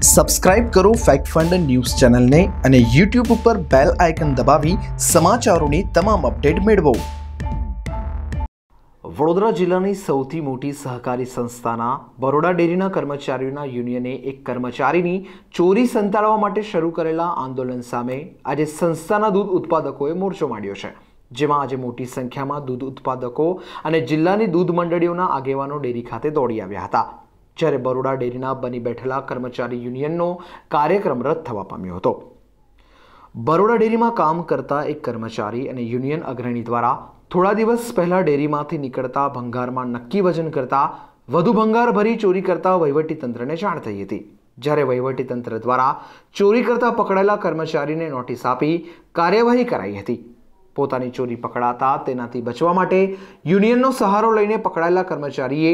subscribe કરો fact fund news ચેનલને અને યુટ્યુબ ઉપર બેલ આઇકન દબાવી સમાચારોની તમામ અપડેટ મેળવો વડોદરા જિલ્લાની સૌથી મોટી સહકારી સંસ્થાના બરોડા ડેરીના કર્મચારીઓના યુનિયને એક કર્મચારીની ચોરી સંતાડવા માટે શરૂ કરેલા આંદોલન સામે આજે સંસ્થાના દૂધ ઉત્પાદકોએ મોરચો માંડ્યો છે જેમાં આજે મોટી સંખ્યામાં દૂધ ઉત્પાદકો અને જિલ્લાની દૂધ મંડળીઓના આગેવાનો ડેરી ખાતે દોડી આવ્યા હતા જ્યારે બરોડા ડેરીના બની બેઠેલા કર્મચારી યુનિયનનો કાર્યક્રમ રદ થવા પામ્યો હતો બરોડા ડેરીમાં કામ કરતા એક કર્મચારી અને યુનિયન અગ્રણી દ્વારા થોડા દિવસ પહેલાં ડેરીમાંથી નીકળતા ભંગારમાં નક્કી વજન કરતા વધુ ભંગાર ભરી ચોરી કરતા વહીવટીતંત્રને જાણ થઈ હતી જ્યારે વહીવટીતંત્ર દ્વારા ચોરી કરતા પકડાયેલા કર્મચારીને નોટિસ આપી કાર્યવાહી કરાઈ હતી પોતાની ચોરી પકડાતા તેનાથી બચવા માટે યુનિયનનો સહારો લઈને પકડાયેલા કર્મચારીએ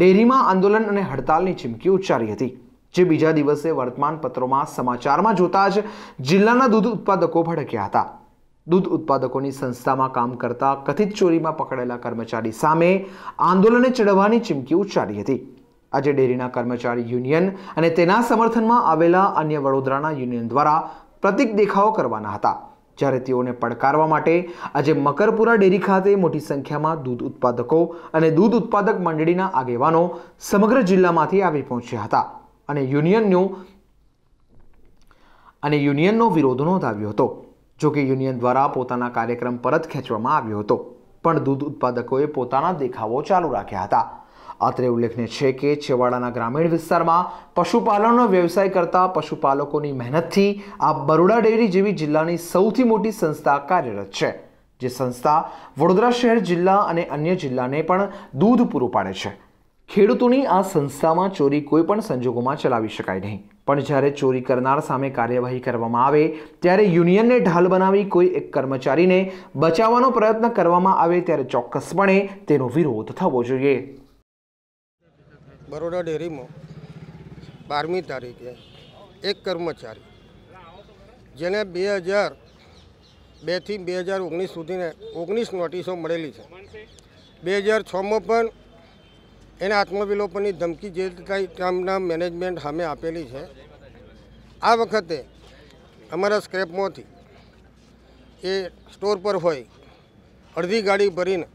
ડેરીમાં આંદોલન અને હડતાલની ચીમકી ઉચ્ચારી હતી જે બીજા દિવસે વર્તમાન પત્રોમાં સમાચારમાં જોતા જ જિલ્લાના દૂધ ઉત્પાદકો ભડક્યા હતા દૂધ ઉત્પાદકોની સંસ્થામાં કામ કરતા કથિત ચોરીમાં પકડાયેલા કર્મચારી સામે આંદોલને ચડવાની ચીમકી ઉચ્ચારી હતી આજે ડેરીના કર્મચારી યુનિયન અને તેના સમર્થનમાં આવેલા અન્ય વડોદરાના યુનિયન દ્વારા પ્રતિક દેખાવો કરવાના હતા જ્યારે તેઓને પડકારવા માટે આજે મકરપુરા ડેરી ખાતે મોટી સંખ્યામાં દૂધ ઉત્પાદકો અને દૂધ ઉત્પાદક મંડળીના આગેવાનો સમગ્ર જિલ્લામાંથી આવી પહોંચ્યા હતા અને યુનિયનનો અને યુનિયનનો વિરોધ નોંધાવ્યો હતો જોકે યુનિયન દ્વારા પોતાના કાર્યક્રમ પરત ખેંચવામાં આવ્યો હતો પણ દૂધ ઉત્પાદકોએ પોતાના દેખાવો ચાલુ રાખ્યા હતા અત્રે ઉલ્લેખનીય છે કે છેવાડાના ગ્રામીણ વિસ્તારમાં પશુપાલનનો વ્યવસાય કરતા પશુપાલકોની મહેનતથી આ બરોડા ડેરી જેવી જિલ્લાની સૌથી મોટી સંસ્થા કાર્યરત છે જે સંસ્થા વડોદરા શહેર જિલ્લા અને અન્ય જિલ્લાને પણ દૂધ પૂરું પાડે છે ખેડૂતોની આ સંસ્થામાં ચોરી કોઈપણ સંજોગોમાં ચલાવી શકાય નહીં પણ જ્યારે ચોરી કરનાર સામે કાર્યવાહી કરવામાં આવે ત્યારે યુનિયનને ઢાલ બનાવી કોઈ એક કર્મચારીને બચાવવાનો પ્રયત્ન કરવામાં આવે ત્યારે ચોક્કસપણે તેનો વિરોધ થવો જોઈએ બરોડા ડેરીમાં બારમી તારીખે એક કર્મચારી જેને બે હજાર બેથી બે હજાર ઓગણીસ સુધીને ઓગણીસ નોટિસો મળેલી છે બે હજાર છમાં પણ એને આત્મવિલોપનની ધમકી જે કાંઈ તેમના મેનેજમેન્ટ સામે આપેલી છે આ વખતે અમારા સ્ક્રેપમાંથી એ સ્ટોર પર હોય અડધી ગાડી ભરીને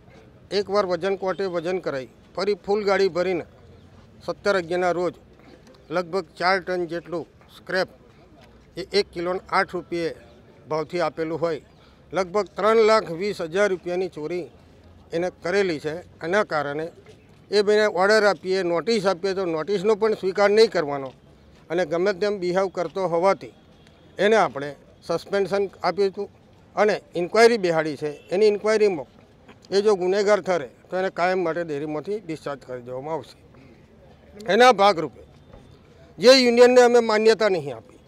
એકવાર વજન કોટે વજન કરાવી ફરી ફૂલ ગાડી ભરીને સત્તર અગિયારના રોજ લગભગ ચાર ટન જેટલું સ્ક્રેપ એ એક કિલોને આઠ રૂપિયે ભાવથી આપેલું હોય લગભગ ત્રણ લાખ વીસ હજાર રૂપિયાની ચોરી એને કરેલી છે એના કારણે એ ભાઈને ઓર્ડર આપીએ નોટિસ આપીએ તો નોટિસનો પણ સ્વીકાર નહીં કરવાનો અને ગમે તેમ બિહેવ કરતો હોવાથી એને આપણે સસ્પેન્શન આપ્યું હતું અને ઇન્કવાયરી બિહાડી છે એની ઇન્કવાયરીમાં એ જો ગુનેગાર ઠરે તો એને કાયમ માટે ડેરીમાંથી ડિસ્ચાર્જ કરી દેવામાં આવશે એના ભાગરૂપે જે યુનિયનને અમે માન્યતા નહીં આપી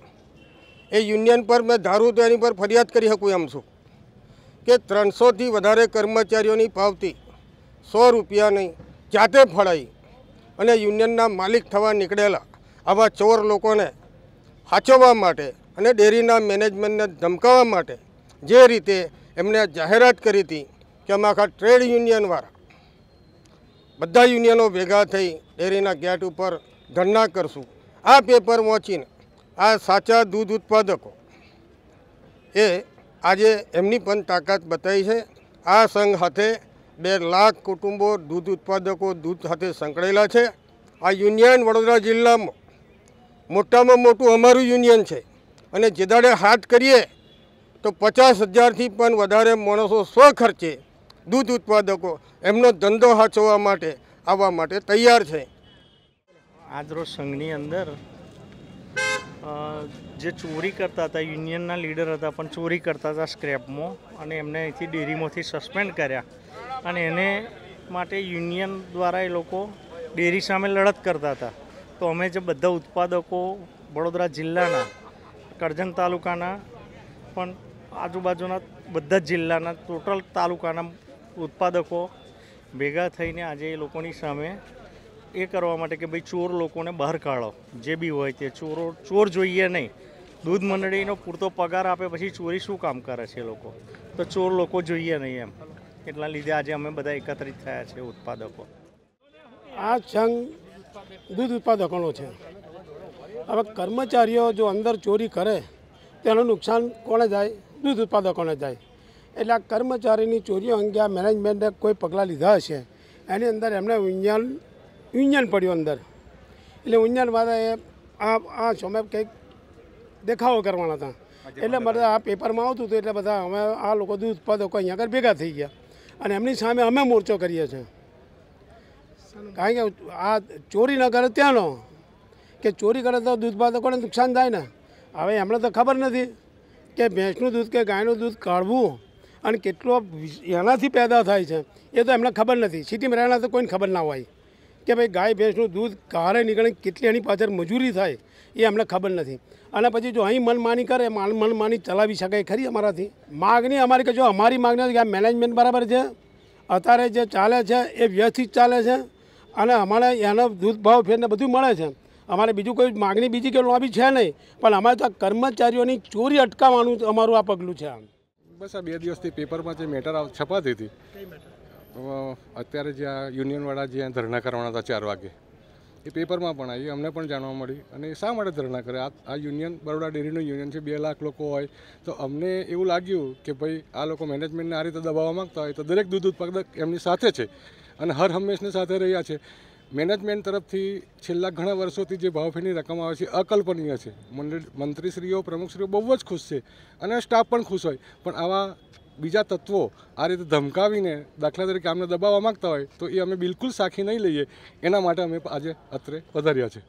એ યુનિયન પર મેં ધારું તો એની પર ફરિયાદ કરી શકું એમ છું કે ત્રણસોથી વધારે કર્મચારીઓની પાવતી સો રૂપિયાની જાતે ફળાઈ અને યુનિયનના માલિક થવા નીકળેલા આવા ચોર લોકોને સાચવવા માટે અને ડેરીના મેનેજમેન્ટને ધમકાવવા માટે જે રીતે એમણે જાહેરાત કરી હતી કે અમે આખા ટ્રેડ યુનિયનવાળા બધા યુનિયનો ભેગા થઈ ડેરીના ગેટ ઉપર ધરના કરશું આ પેપર વાંચીને આ સાચા દૂધ ઉત્પાદકો એ આજે એમની પણ તાકાત બતાવી છે આ સંઘ સાથે બે લાખ કુટુંબો દૂધ ઉત્પાદકો દૂધ સાથે સંકળાયેલા છે આ યુનિયન વડોદરા જિલ્લામાં મોટામાં મોટું અમારું યુનિયન છે અને જે દાડે હાથ કરીએ તો પચાસ હજારથી પણ વધારે માણસો સ્વ ખર્ચે દૂધ ઉત્પાદકો એમનો ધંધો હાચવવા માટે આવવા માટે તૈયાર છે આજરોજ સંઘની અંદર જે ચોરી કરતા હતા યુનિયનના લીડર હતા પણ ચોરી કરતા હતા સ્ક્રેપમાં અને એમને અહીંથી ડેરીમાંથી સસ્પેન્ડ કર્યા અને એને માટે યુનિયન દ્વારા એ લોકો ડેરી સામે લડત કરતા હતા તો અમે જે બધા ઉત્પાદકો વડોદરા જિલ્લાના કરજણ તાલુકાના પણ આજુબાજુના બધા જ જિલ્લાના ટોટલ તાલુકાના ઉત્પાદકો ભેગા થઈને આજે એ લોકોની સામે એ કરવા માટે કે ભાઈ ચોર લોકોને બહાર કાઢો જે બી હોય તે ચોરો ચોર જોઈએ નહીં દૂધ મંડળીનો પૂરતો પગાર આપે પછી ચોરી શું કામ કરે છે લોકો તો ચોર લોકો જોઈએ નહીં એમ એટલા લીધે આજે અમે બધા એકત્રિત થયા છે ઉત્પાદકો આ સંઘ દૂધ ઉત્પાદકોનો છે હવે કર્મચારીઓ જો અંદર ચોરી કરે તેનું નુકસાન કોને જાય દૂધ ઉત્પાદકોને જાય એટલે આ કર્મચારીની ચોરીઓ અંગે આ મેનેજમેન્ટે કોઈ પગલાં લીધા હશે એની અંદર એમને ઉંજાન યુનિયન પડ્યું અંદર એટલે ઉંજાનવાળા એ આ આ સમય કંઈક દેખાવો કરવાના હતા એટલે બધા આ પેપરમાં આવતું હતું એટલે બધા અમે આ લોકો દૂધ ઉત્પાદકો અહીંયા આગળ ભેગા થઈ ગયા અને એમની સામે અમે મોરચો કરીએ છીએ કારણ કે આ ચોરી ન કરે ત્યાંનો કે ચોરી કરે તો દૂધ ઉત્પાદકોને નુકસાન થાય ને હવે એમને તો ખબર નથી કે ભેંસનું દૂધ કે ગાયનું દૂધ કાઢવું અને કેટલો એનાથી પેદા થાય છે એ તો એમને ખબર નથી સિટીમાં રહેણા તો કોઈને ખબર ના હોય કે ભાઈ ગાય ભેંસનું દૂધ કારે નીકળે કેટલી એની પાછળ મજૂરી થાય એ અમને ખબર નથી અને પછી જો અહીં મનમાની કરે મનમાની ચલાવી શકાય ખરી અમારાથી માગણી અમારી કે જો અમારી માગણી કે મેનેજમેન્ટ બરાબર છે અત્યારે જે ચાલે છે એ વ્યવસ્થિત ચાલે છે અને અમારે એનો દૂધ ભાવ ફેરને બધું મળે છે અમારે બીજું કોઈ માગણી બીજી કે લોબી છે નહીં પણ અમારે તો કર્મચારીઓની ચોરી અટકાવવાનું અમારું આ પગલું છે આમ બસ આ બે દિવસથી પેપરમાં જે મેટર છપાતી હતી અત્યારે જે આ યુનિયનવાળા જે ધરણા કરવાના હતા ચાર વાગે એ પેપરમાં પણ આવી અમને પણ જાણવા મળી અને શા માટે ધરણા કરે આ યુનિયન બરોડા ડેરીનું યુનિયન છે બે લાખ લોકો હોય તો અમને એવું લાગ્યું કે ભાઈ આ લોકો મેનેજમેન્ટને આ રીતે દબાવવા માગતા હોય તો દરેક દૂધ ઉત્પાદક એમની સાથે છે અને હર હંમેશની સાથે રહ્યા છે મેનેજમેન્ટ તરફથી છેલ્લા ઘણા વર્ષોથી જે ભાવફેરની રકમ આવે છે અકલ્પનીય છે મંત્રીશ્રીઓ પ્રમુખશ્રીઓ બહુ જ ખુશ છે અને સ્ટાફ પણ ખુશ હોય પણ આવા બીજા તત્વો આ રીતે ધમકાવીને દાખલા તરીકે અમને દબાવવા માગતા હોય તો એ અમે બિલકુલ સાખી નહીં લઈએ એના માટે અમે આજે અત્રે વધાર્યા છે